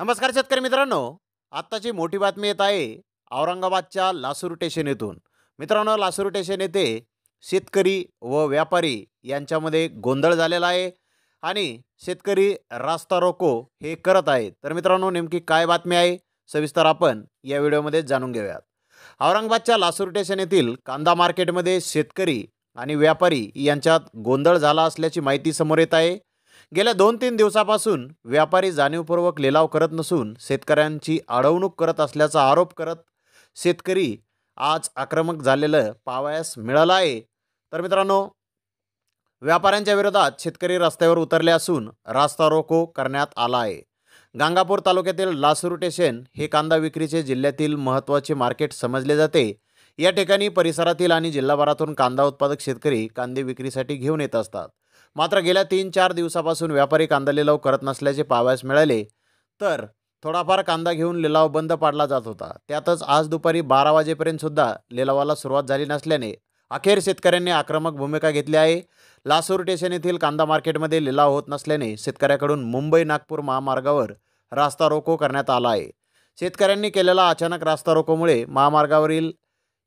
नमस्कार शेतकरी मित्रांनो आत्ताची मोठी बातमी येत आहे औरंगाबादच्या लासूर स्टेशन येथून मित्रांनो लासूर स्टेशन येथे शेतकरी व व्यापारी यांच्यामध्ये गोंधळ झालेला आहे आणि शेतकरी रास्ता रोको हे करत आहेत तर मित्रांनो नेमकी काय बातमी आहे सविस्तर आपण या व्हिडिओमध्ये जाणून घेऊयात औरंगाबादच्या लासूर स्टेशन येथील कांदा मार्केटमध्ये शेतकरी आणि व्यापारी यांच्यात गोंधळ झाला असल्याची माहिती समोर येत आहे गेल्या दोन तीन दिवसापासून व्यापारी जाणीवपूर्वक लिलाव करत नसून शेतकऱ्यांची अडवणूक करत असल्याचा आरोप करत शेतकरी आज आक्रमक झालेलं पावयास मिळालं आहे तर मित्रांनो व्यापाऱ्यांच्या विरोधात शेतकरी रस्त्यावर उतरले असून रास्ता रोको करण्यात आला आहे गांगापूर तालुक्यातील लासूर स्टेशन हे कांदा विक्रीचे जिल्ह्यातील महत्त्वाचे मार्केट समजले जाते या ठिकाणी परिसरातील आणि जिल्हाभरातून कांदा उत्पादक शेतकरी कांदे विक्रीसाठी घेऊन येत असतात मात्र गेल्या तीन चार दिवसापासून व्यापारी कांदा लिलाव करत नसल्याचे पाहावयास मिळाले तर थोडाफार कांदा घेऊन लिलाव बंद पाडला जात होता त्यातच आज दुपारी बारा वाजेपर्यंतसुद्धा लिलावाला सुरुवात झाली नसल्याने अखेर शेतकऱ्यांनी आक्रमक भूमिका घेतली आहे लासूर स्टेशन येथील कांदा मार्केटमध्ये लिलाव होत नसल्याने शेतकऱ्याकडून मुंबई नागपूर महामार्गावर रास्ता रोको करण्यात आला आहे शेतकऱ्यांनी केलेला अचानक रास्ता रोकोमुळे महामार्गावरील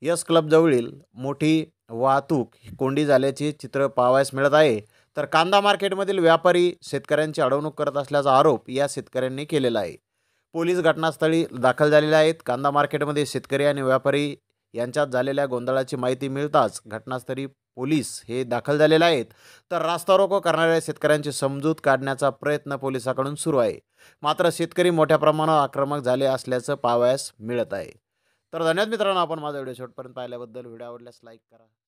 यस क्लबजवळील मोठी वाहतूक कोंडी झाल्याचे चित्र पाहावयास मिळत आहे तर कांदा मार्केटमधील व्यापारी शेतकऱ्यांची अडवणूक करत असल्याचा आरोप या शेतकऱ्यांनी केलेला आहे पोलीस घटनास्थळी दाखल झालेले आहेत कांदा मार्केटमध्ये शेतकरी आणि व्यापारी यांच्यात झालेल्या गोंधळाची माहिती मिळताच घटनास्थळी पोलीस हे दाखल झालेले आहेत तर रास्ता रोको करणाऱ्या शेतकऱ्यांची समजूत काढण्याचा प्रयत्न पोलिसांकडून सुरू आहे मात्र शेतकरी मोठ्या प्रमाणावर आक्रमक झाले असल्याचं पाहावयास मिळत आहे तर धन्यवाद मित्रांनो आपण माझा व्हिडिओ शेवटपर्यंत पाहिल्याबद्दल व्हिडिओ आवडल्यास लाईक करा